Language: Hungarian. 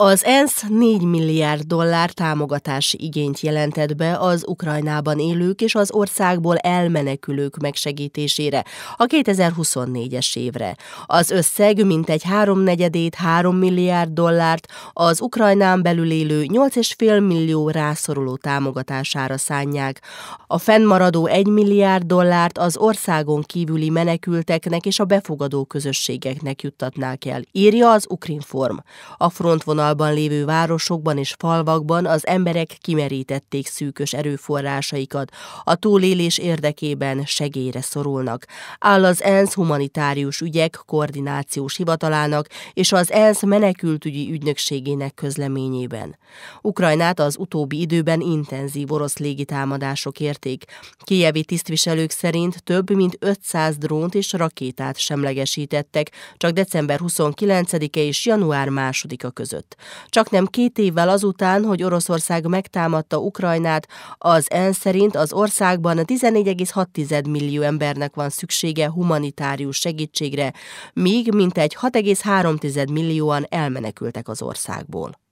Az ENSZ 4 milliárd dollár támogatási igényt jelentett be az Ukrajnában élők és az országból elmenekülők megsegítésére a 2024-es évre. Az összeg mintegy háromnegyedét, 3 milliárd dollárt az Ukrajnán belül élő 8,5 millió rászoruló támogatására szánják. A fennmaradó 1 milliárd dollárt az országon kívüli menekülteknek és a befogadó közösségeknek juttatnák el, írja az Ukrinform. A frontvonal oldalban lévő városokban és falvakban az emberek kimerítették szűkös erőforrásaikat, a túlélés érdekében segélyre szorulnak. Áll az ENSZ humanitárius ügyek koordinációs hivatalának és az ENSZ menekültügyi ügynökségének közleményében. Ukrajnát az utóbbi időben intenzív orosz légitámadások érték. Kijevi tisztviselők szerint több mint 500 drónt és rakétát semlegesítettek, csak december 29-e és január 2-a között. Csak nem két évvel azután, hogy Oroszország megtámadta Ukrajnát, az EN szerint az országban 14,6 millió embernek van szüksége humanitárius segítségre, míg mintegy 6,3 millióan elmenekültek az országból.